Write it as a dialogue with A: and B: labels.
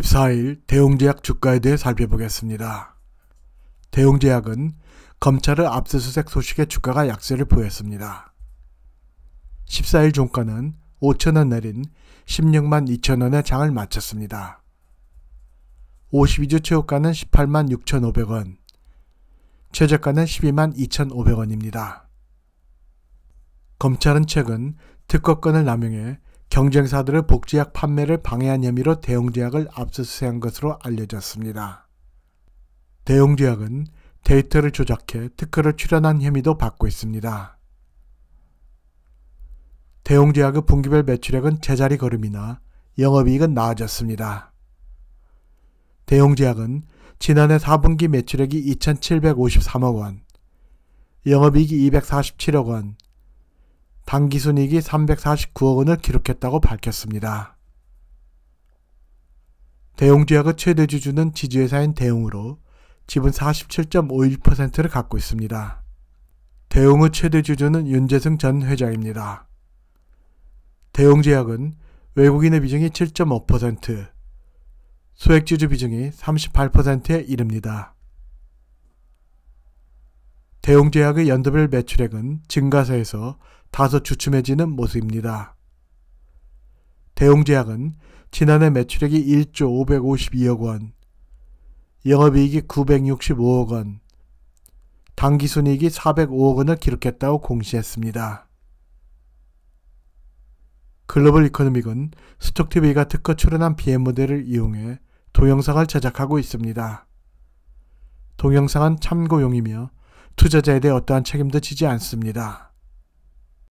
A: 14일 대웅제약 주가에 대해 살펴보겠습니다. 대웅제약은 검찰의 압수수색 소식에 주가가 약세를 보였습니다. 14일 종가는 5천원 내린 16만 2천원의 장을 마쳤습니다. 52주 최고가는 18만 6,500원, 최저가는 12만 2,500원입니다. 검찰은 최근 특허권을 남용해 경쟁사들의 복제약 판매를 방해한 혐의로 대형제약을 압수수색한 것으로 알려졌습니다. 대형제약은 데이터를 조작해 특허를 출연한 혐의도 받고 있습니다. 대형제약의 분기별 매출액은 제자리 걸음이나 영업이익은 나아졌습니다. 대형제약은 지난해 4분기 매출액이 2,753억 원, 영업이익이 247억 원, 당기순이익이 349억 원을 기록했다고 밝혔습니다. 대용제약의 최대 주주는 지주회사인 대용으로 지분 47.51%를 갖고 있습니다. 대용의 최대 주주는 윤재승 전 회장입니다. 대용제약은 외국인의 비중이 7.5%, 소액주주 비중이 38%에 이릅니다. 대용제약의 연도별 매출액은 증가세에서 다소 주춤해지는 모습입니다. 대웅제약은 지난해 매출액이 1조 552억 원, 영업이익이 965억 원, 당기순이익이 405억 원을 기록했다고 공시했습니다. 글로벌 이코노믹은 스톡TV가 특허 출연한 BM 모델을 이용해 동영상을 제작하고 있습니다. 동영상은 참고용이며 투자자에 대해 어떠한 책임도 지지 않습니다.